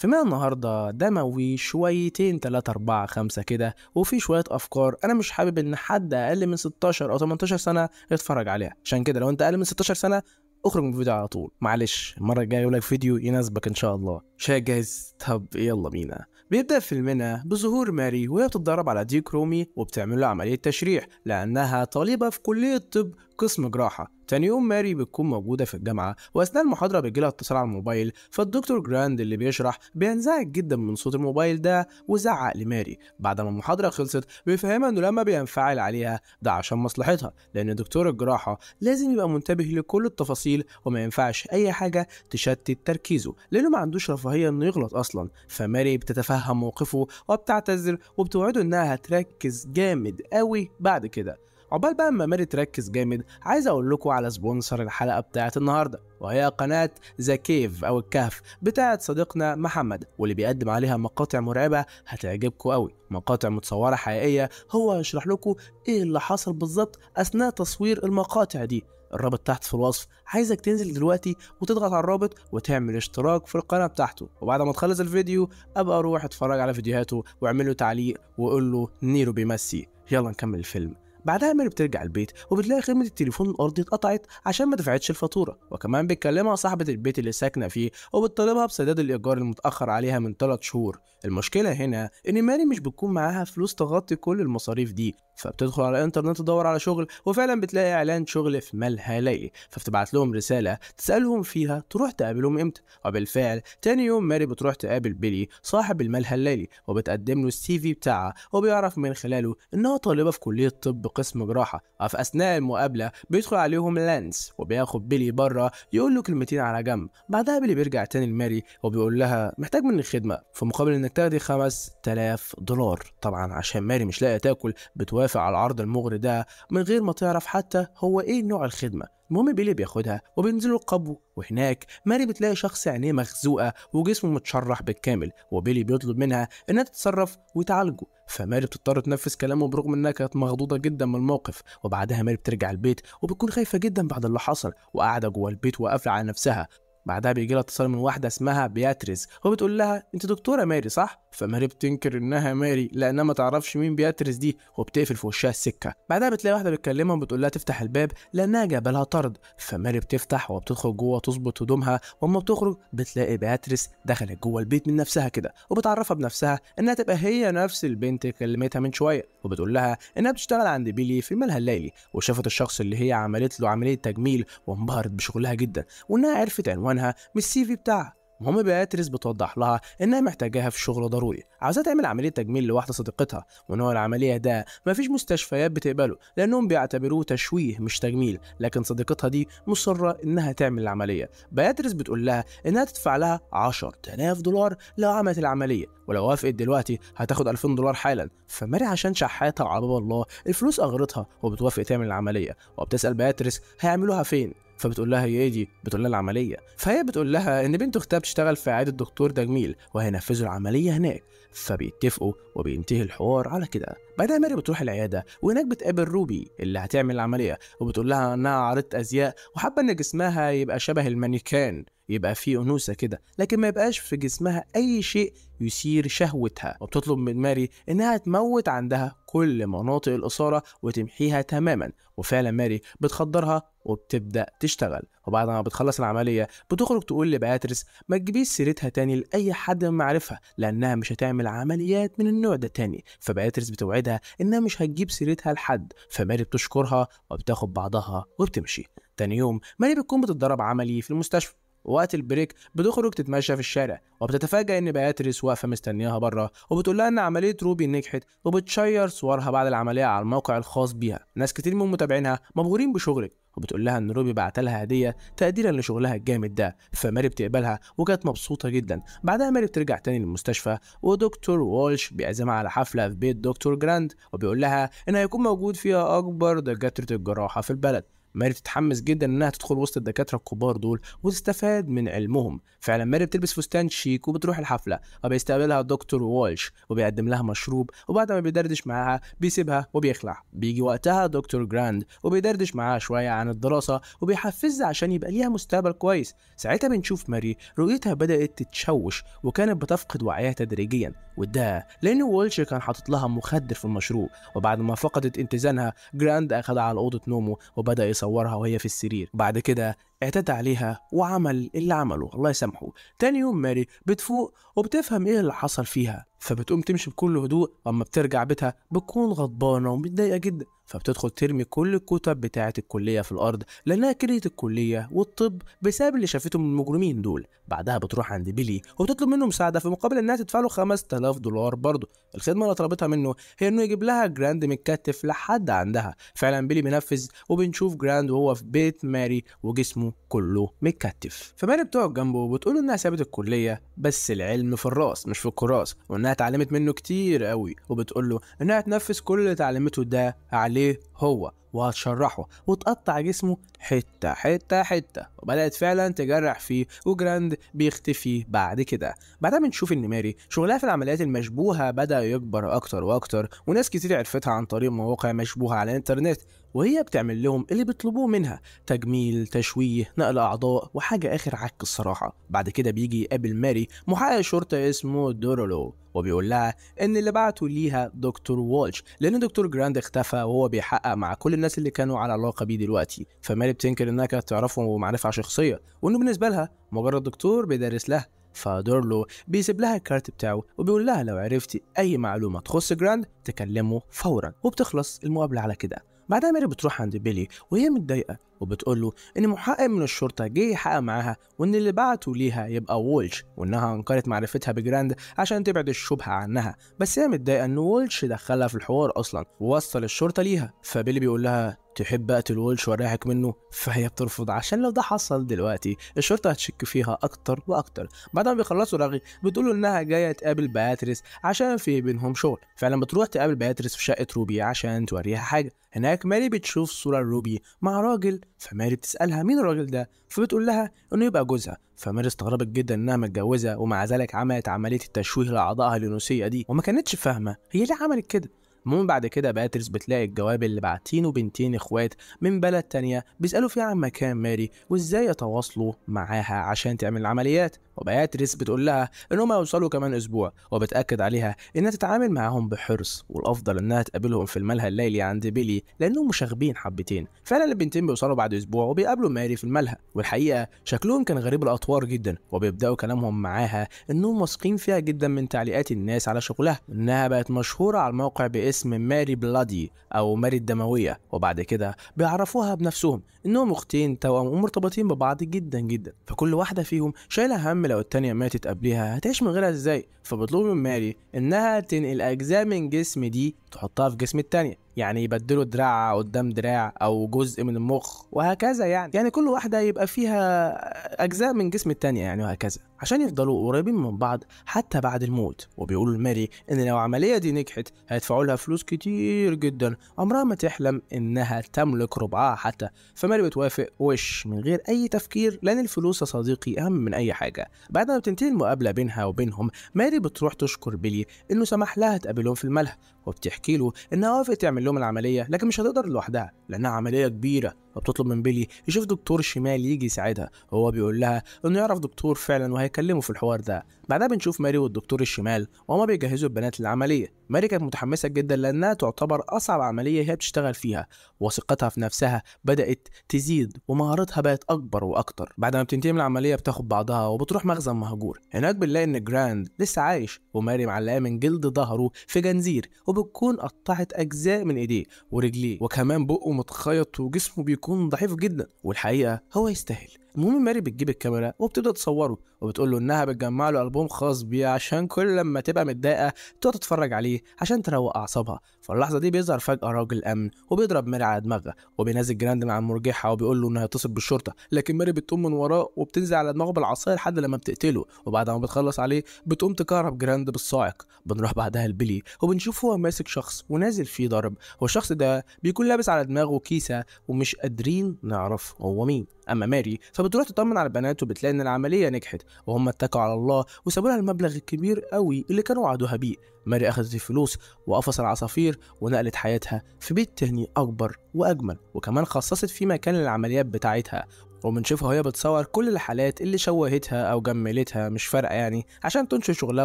في فيما النهاردة دموي شويتين تلاتة أربعة خمسة كده وفي شوية أفكار أنا مش حابب إن حد أقل من 16 أو 18 سنة يتفرج عليها عشان كده لو أنت أقل من 16 سنة اخرج من الفيديو على طول معلش المره الجايه يقول لك فيديو يناسبك ان شاء الله شايف جاهز طب يلا بينا بيبدأ فيلمنا بظهور ماري وهي بتتدرب على ديك رومي وبتعمل له عملية تشريح لأنها طالبة في كلية الطب قسم جراحة تاني يوم ماري بتكون موجودة في الجامعة وأثناء المحاضرة بيجيلها اتصال على الموبايل فالدكتور جراند اللي بيشرح بينزعج جدا من صوت الموبايل ده وزعق لماري بعد ما المحاضرة خلصت بيفهمها إنه لما بينفعل عليها ده عشان مصلحتها لأن دكتور الجراحة لازم يبقى منتبه لكل التفاصيل وما ينفعش أي حاجة تشتت تركيزه لأنه ما عندوش رفاهية إنه يغلط أصلا فماري بتتفهم موقفه وبتعتذر وبتوعده إنها هتركز جامد قوي بعد كده عقبال بقى ما ماري تركز جامد عايز اقول لكم على سبونسر الحلقه بتاعه النهارده وهي قناة ذا كيف أو الكهف بتاعة صديقنا محمد واللي بيقدم عليها مقاطع مرعبة هتعجبكم قوي مقاطع متصورة حقيقية هو هيشرح لكم إيه اللي حصل بالظبط أثناء تصوير المقاطع دي الرابط تحت في الوصف عايزك تنزل دلوقتي وتضغط على الرابط وتعمل اشتراك في القناة بتاعته وبعد ما تخلص الفيديو أبقى روح اتفرج على فيديوهاته واعمل له تعليق وقول له نيرو بيمسي يلا نكمل الفيلم بعدها ماري بترجع البيت وبتلاقي خدمة التليفون الأرضي اتقطعت عشان ما دفعتش الفاتورة وكمان بتكلمها صاحبة البيت اللي ساكنة فيه وبتطالبها بسداد الإيجار المتأخر عليها من 3 شهور المشكلة هنا إن ماري مش بتكون معاها فلوس تغطي كل المصاريف دي فبتدخل على الانترنت تدور على شغل وفعلا بتلاقي اعلان شغل في ملها لي فبتبعت لهم رساله تسالهم فيها تروح تقابلهم امتى وبالفعل تاني يوم ماري بتروح تقابل بيلي صاحب الملهى الليلي وبتقدم له السي في بتاعها وبيعرف من خلاله انها طالبه في كليه طب بقسم جراحة وفي آه، أثناء المقابلة بيدخل عليهم لانس وبياخد بيلي بره يقول له كلمتين على جنب بعدها بيلي بيرجع تاني لماري وبيقول لها محتاج مني خدمة في مقابل إنك تاخدي 5000 دولار طبعا عشان ماري مش لاقية تاكل بتوافق على العرض المغري ده من غير ما تعرف حتى هو إيه نوع الخدمة المهم بيلي بياخدها وبينزلوا القبو وهناك ماري بتلاقي شخص عينيه مخزوقه وجسمه متشرح بالكامل وبيلي بيطلب منها انها تتصرف وتعالجه فماري بتضطر تنفذ كلامه برغم انها كانت مخضوضه جدا من الموقف وبعدها ماري بترجع البيت وبتكون خايفه جدا بعد اللي حصل وقاعده جوه البيت وقافله على نفسها بعدها بيجي لها اتصال من واحدة اسمها بياتريس وبتقول لها انت دكتورة ماري صح؟ فماري بتنكر انها ماري لانها ما تعرفش مين بياتريس دي وبتقفل في وشها السكة بعدها بتلاقي واحدة بتكلمها وبتقول لها تفتح الباب لانها جابلها طرد فماري بتفتح وبتدخل جوه تظبط هدومها واما بتخرج بتلاقي بياتريس دخلت جوه البيت من نفسها كده وبتعرفها بنفسها انها تبقى هي نفس البنت اللي كلمتها من شوية وبتقول لها انها بتشتغل عند بيلي في الملهى الليلي وشافت الشخص اللي هي عملت له عملية تجميل وانبهرت بشغلها جدا وانها عرفت عنوان عنوانها مش السي في بتاعها المهم بياتريس بتوضح لها انها محتاجاها في شغل ضروري عاوزاها تعمل عمليه تجميل لواحده صديقتها وان هو العمليه ده مفيش مستشفيات بتقبله لانهم بيعتبروه تشويه مش تجميل لكن صديقتها دي مصره انها تعمل العمليه بياتريس بتقول لها انها تدفع لها 10000 دولار لو عملت العمليه ولو وافقت دلوقتي هتاخد 2000 دولار حالا فماري عشان شحاتها على باب الله الفلوس اغرتها وبتوافق تعمل العمليه وبتسال بياتريس هيعملوها فين فبتقول لها يا دي بتقول لها العمليه فهي بتقول لها ان بنت اختها بتشتغل في عياده الدكتور جميل وهينفذوا العمليه هناك فبيتفقوا وبينتهي الحوار على كده بعدها ماري بتروح العياده وهناك بتقابل روبي اللي هتعمل العمليه وبتقول لها انها عارضه ازياء وحابه ان جسمها يبقى شبه المانيكان يبقى فيه انوثه كده لكن ما يبقاش في جسمها اي شيء يثير شهوتها وبتطلب من ماري انها تموت عندها كل مناطق الاثاره وتمحيها تماما وفعلا ماري بتخدرها وبتبدا تشتغل وبعد ما بتخلص العمليه بتخرج تقول لباتريس ما تجيبيش سيرتها تاني لاي حد ما عارفها لانها مش هتعمل عمليات من النوع ده تاني فباتريس بتوعدها انها مش هتجيب سيرتها لحد فماري بتشكرها وبتاخد بعضها وبتمشي تاني يوم ماري بتكون بتتدرب عملي في المستشفى وقت البريك بتخرج تتمشى في الشارع وبتتفاجأ إن بياتريس واقفة مستنياها بره وبتقول لها إن عملية روبي نجحت وبتشير صورها بعد العملية على الموقع الخاص بيها ناس كتير من متابعينها مبهورين بشغلك وبتقول لها إن روبي لها هدية تقديرا لشغلها الجامد ده فماري بتقبلها وكانت مبسوطة جدا بعدها ماري بترجع تاني للمستشفى ودكتور وولش بيعزمها على حفلة في بيت دكتور جراند وبيقول لها إن هيكون موجود فيها أكبر دكاترة الجراحة في البلد ماري بتتحمس جدا انها تدخل وسط الدكاتره الكبار دول وتستفاد من علمهم فعلا ماري بتلبس فستان شيك وبتروح الحفله وبيستقبلها الدكتور والش وبيقدم لها مشروب وبعد ما بيدردش معاها بيسيبها وبيخلع بيجي وقتها دكتور جراند وبيدردش معاها شويه عن الدراسه وبيحفزها عشان يبقى ليها مستقبل كويس ساعتها بنشوف ماري رؤيتها بدات تتشوش وكانت بتفقد وعيها تدريجيا وده لان والش كان حاطط لها مخدر في المشروب وبعد ما فقدت اتزانها جراند اخذها على اوضه نومه وبدا يصورها وهي في السرير بعد كده اعتدى عليها وعمل اللي عمله الله يسامحه تاني يوم ماري بتفوق وبتفهم ايه اللي حصل فيها فبتقوم تمشي بكل هدوء اما بترجع بيتها بتكون غضبانه ومتضايقه جدا فبتدخل ترمي كل الكتب بتاعه الكليه في الارض لانها كرهت الكليه والطب بسبب اللي شافته من المجرمين دول بعدها بتروح عند بيلي وتطلب منه مساعده في مقابل انها تدفع له 5000 دولار برضه الخدمه اللي طلبتها منه هي انه يجيب لها جراند متكتف لحد عندها فعلا بيلي بينفذ وبنشوف جراند وهو في بيت ماري وجسمه كله متكتف فماري بتقعد جنبه وبتقول انها سابت الكليه بس العلم في الراس مش في الكراس وانها اتعلمت منه كتير قوي وبتقول له انها تنفذ كل اللي اتعلمته ده عليه هو وهتشرحه وتقطع جسمه حتة حتة حتة وبدأت فعلا تجرح فيه وجراند بيختفي بعد كده بعدها بنشوف إن ماري شغلها في العمليات المشبوهة بدأ يكبر أكتر وأكتر وناس كتير عرفتها عن طريق مواقع مشبوهة على الإنترنت وهي بتعمل لهم اللي بيطلبوه منها تجميل تشويه نقل اعضاء وحاجه اخر عك الصراحه بعد كده بيجي يقابل ماري محقق شرطه اسمه دورولو وبيقول لها ان اللي بعته ليها دكتور والش لان دكتور جراند اختفى وهو بيحقق مع كل الناس اللي كانوا على علاقه بيه دلوقتي فماري بتنكر انها كانت تعرفه ومعرفه شخصيه وانه بالنسبه لها مجرد دكتور بيدرس لها فدورلو بيسيب لها الكارت بتاعه وبيقول لها لو عرفتي اي معلومه تخص جراند تكلمه فورا وبتخلص المقابله على كده بعدها ميري بتروح عند بيلي وهي متضايقة وبتقول له إن محقق من الشرطة جه يحقق معاها وإن اللي بعته ليها يبقى وولش وإنها أنكرت معرفتها بجراند عشان تبعد الشبهة عنها بس هي متضايقة إن وولش دخلها في الحوار أصلا ووصل الشرطة ليها فبيلي بيقول لها تحب اقتل ولش وريحك منه فهي بترفض عشان لو ده حصل دلوقتي الشرطه هتشك فيها اكتر واكتر بعد ما بيخلصوا رغي بتقول انها جايه تقابل باتريس عشان في بينهم شغل فلما بتروح تقابل باتريس في شقه روبي عشان توريها حاجه هناك ماري بتشوف صوره لروبي مع راجل فماري بتسالها مين الراجل ده فبتقول لها انه يبقى جوزها فماري استغربت جدا انها متجوزه ومع ذلك عملت عمليه التشويه لاعضائها الانوثيه دي وما كانتش فاهمه هي ليه عملت كده المهم بعد كده باترس بتلاقي الجواب اللي بعتينه بنتين اخوات من بلد تانية بيسألوا فيها عن مكان ماري وازاي يتواصلوا معاها عشان تعمل العمليات وبياتريس بتقول لها انهم هيوصلوا كمان اسبوع وبتاكد عليها انها تتعامل معاهم بحرص والافضل انها تقابلهم في الملهى الليلي عند بيلي لانهم مشاغبين حبتين فعلا البنتين بيوصلوا بعد اسبوع وبيقابلوا ماري في الملهى والحقيقه شكلهم كان غريب الاطوار جدا وبيبداوا كلامهم معاها انهم واثقين فيها جدا من تعليقات الناس على شغلها انها بقت مشهوره على الموقع باسم ماري بلادي او ماري الدمويه وبعد كده بيعرفوها بنفسهم انهم اختين توام ومرتبطين ببعض جدا جدا فكل واحده فيهم شايله هم لو التانية ماتت قبلها هتعيش من غيرها ازاي فبطلب من ماري انها تنقل اجزاء من جسم دي تحطها في جسم التانية يعني يبدلوا دراع قدام دراع او جزء من المخ وهكذا يعني يعني كل واحده يبقى فيها اجزاء من جسم التانية يعني وهكذا عشان يفضلوا قريبين من بعض حتى بعد الموت وبيقولوا لماري ان لو العمليه دي نجحت هيدفعوا لها فلوس كتير جدا عمرها ما تحلم انها تملك ربعها حتى فماري بتوافق وش من غير اي تفكير لان الفلوس يا صديقي اهم من اي حاجه بعد ما بتنتهي المقابله بينها وبينهم ماري بتروح تشكر بيلي انه سمح لها تقابلهم في الملهى وبتحكي له انها وافقت تعمل لهم العمليه لكن مش هتقدر لوحدها لانها عمليه كبيره وبتطلب من بيلي يشوف دكتور شمال يجي يساعدها وهو بيقول لها انه يعرف دكتور فعلا وهيكلمه في الحوار ده بعدها بنشوف ماري والدكتور الشمال وهما بيجهزوا البنات للعمليه ماري كانت متحمسه جدا لانها تعتبر اصعب عمليه هي بتشتغل فيها وثقتها في نفسها بدات تزيد ومهارتها بقت اكبر واكتر بعد ما بتنتهي من العمليه بتاخد بعضها وبتروح مخزن مهجور هناك بنلاقي ان جراند لسه عايش وماري معلقه من جلد ظهره في جنزير وبتكون قطعت اجزاء من ايديه ورجليه وكمان بقه متخيط وجسمه بيكون بيكون ضعيف جدا والحقيقه هو يستاهل المهم ماري بتجيب الكاميرا وبتبدا تصوره وبتقول له انها بتجمع له البوم خاص بيه عشان كل لما تبقى متضايقه تقعد تتفرج عليه عشان تروق اعصابها فاللحظه دي بيظهر فجاه راجل امن وبيضرب ميري على دماغها وبينزل جراند مع مرجحها وبيقول له انها هيتصل بالشرطه لكن ميري بتقوم من وراه وبتنزل على دماغه بالعصايه لحد لما بتقتله وبعد ما بتخلص عليه بتقوم تكهرب جراند بالصاعق بنروح بعدها لبيلي وبنشوف هو ماسك شخص ونازل فيه ضرب والشخص ده بيكون لابس على دماغه كيسه ومش قادرين نعرف هو مين اما ماري فبتروح تطمن على البنات وبتلاقي ان العمليه نجحت وهم اتكوا على الله وسابوا لها المبلغ الكبير قوي اللي كانوا وعدوها بيه ماري أخذت الفلوس وقفص العصافير ونقلت حياتها في بيت تاني أكبر وأجمل وكمان خصصت فيه مكان للعمليات بتاعتها وبنشوفها وهي بتصور كل الحالات اللي شوهتها او جملتها مش فارقه يعني عشان تنشر شغلها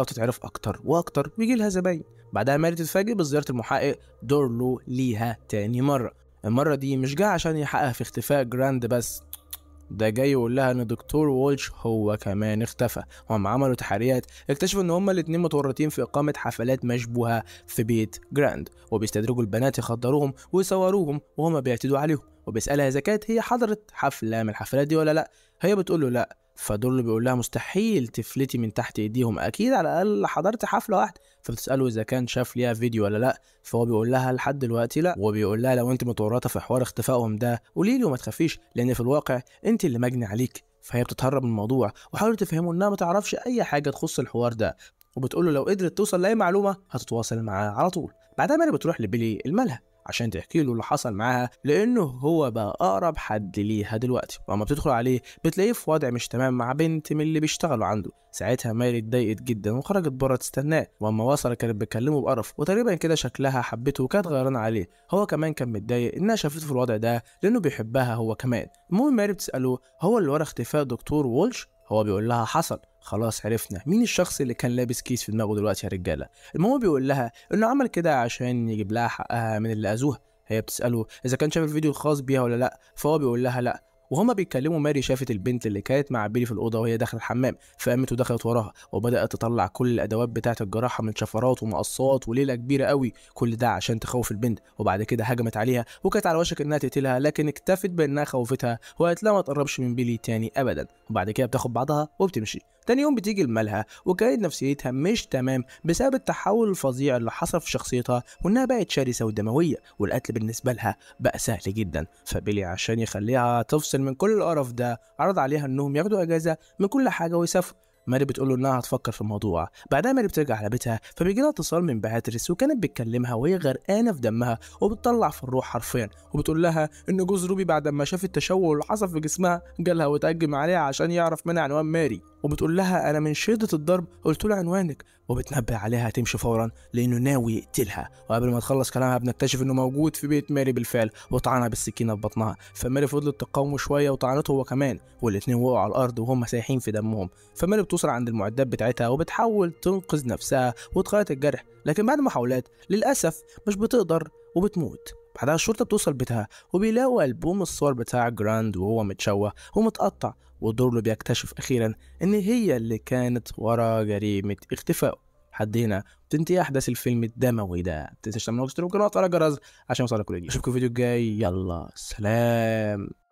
وتتعرف اكتر واكتر ويجي لها زباين بعدها ماري تتفاجئ بزياره المحقق دورلو ليها تاني مره المرة دي مش جاي عشان يحقق في اختفاء جراند بس ده جاي يقول لها ان دكتور وولش هو كمان اختفى وهم عملوا تحريات اكتشفوا ان هما الاتنين متورطين في اقامه حفلات مشبوهه في بيت جراند وبيستدرجوا البنات يخدروهم ويصوروهم وهما بيعتدوا عليهم وبيسالها اذا كانت هي حضرت حفله من الحفلات دي ولا لا هي بتقول له لا فدول بيقول لها مستحيل تفلتي من تحت ايديهم اكيد على الاقل حضرت حفله واحده فبتساله اذا كان شاف ليها فيديو ولا لا فهو بيقول لها لحد دلوقتي لا وبيقول لها لو انت متورطه في حوار اختفائهم ده قولي لي وما تخافيش لان في الواقع انت اللي مجني عليك فهي بتتهرب من الموضوع وحاولت تفهمه انها ما تعرفش اي حاجه تخص الحوار ده وبتقول له لو قدرت توصل لاي معلومه هتتواصل معاه على طول بعدها ماري بتروح لبيلي الملهى عشان تحكي له اللي حصل معاها لانه هو بقى اقرب حد ليها دلوقتي واما بتدخل عليه بتلاقيه في وضع مش تمام مع بنت من اللي بيشتغلوا عنده ساعتها ماري اتضايقت جدا وخرجت بره تستناه واما وصل كانت بتكلمه بقرف وتقريبا كده شكلها حبته وكانت غيرانه عليه هو كمان كان متضايق انها شافته في الوضع ده لانه بيحبها هو كمان المهم ماري بتساله هو اللي ورا اختفاء دكتور وولش هو بيقول لها حصل خلاص عرفنا مين الشخص اللي كان لابس كيس في دماغه دلوقتي يا رجاله المهم بيقول لها انه عمل كده عشان يجيب لها حقها من اللي اذوها هي بتساله اذا كان شاف الفيديو الخاص بيها ولا لا فهو بيقول لها لا وهما بيتكلموا ماري شافت البنت اللي كانت مع بيلي في الاوضه وهي داخله الحمام فقامت ودخلت وراها وبدات تطلع كل الادوات بتاعه الجراحه من شفرات ومقصات وليله كبيره قوي كل ده عشان تخوف البنت وبعد كده هجمت عليها وكانت على وشك انها تقتلها لكن اكتفت بانها خوفتها وقالت لها ما تقربش من بيلي تاني ابدا وبعد كده بتاخد بعضها وبتمشي تاني يوم بتيجي لمالها وكانت نفسيتها مش تمام بسبب التحول الفظيع اللي حصل في شخصيتها وانها بقت شرسه ودمويه والقتل بالنسبه لها بقى سهل جدا فبيلي عشان يخليها تفصل من كل القرف ده عرض عليها انهم ياخدوا اجازه من كل حاجه ويسافروا ماري بتقول له انها هتفكر في الموضوع بعدها ماري بترجع على بيتها فبيجي لها اتصال من باتريس وكانت بتكلمها وهي غرقانه في دمها وبتطلع في الروح حرفيا وبتقول لها ان جوز روبي بعد ما شاف التشوه اللي حصل في جسمها جالها وتهجم عليها عشان يعرف من عنوان ماري وبتقول لها انا من شده الضرب قلت له عنوانك وبتنبه عليها تمشي فورا لانه ناوي يقتلها وقبل ما تخلص كلامها بنكتشف انه موجود في بيت ماري بالفعل وطعنها بالسكينه في بطنها فماري فضلت تقاومه شويه وطعنته هو كمان والاتنين وقعوا على الارض وهم سايحين في دمهم فماري بتقول بتوصل عند المعدات بتاعتها وبتحاول تنقذ نفسها وتخيط الجرح لكن بعد محاولات للأسف مش بتقدر وبتموت بعدها الشرطة بتوصل بيتها وبيلاقوا ألبوم الصور بتاع جراند وهو متشوه ومتقطع ودورلو بيكتشف أخيرا إن هي اللي كانت ورا جريمة اختفائه حد هنا بتنتهي احداث الفيلم الدموي ده تنسى تنساش تعمل اشتراك القناه وتفعل الجرس عشان يوصلك كل جديد اشوفكم في الفيديو الجاي يلا سلام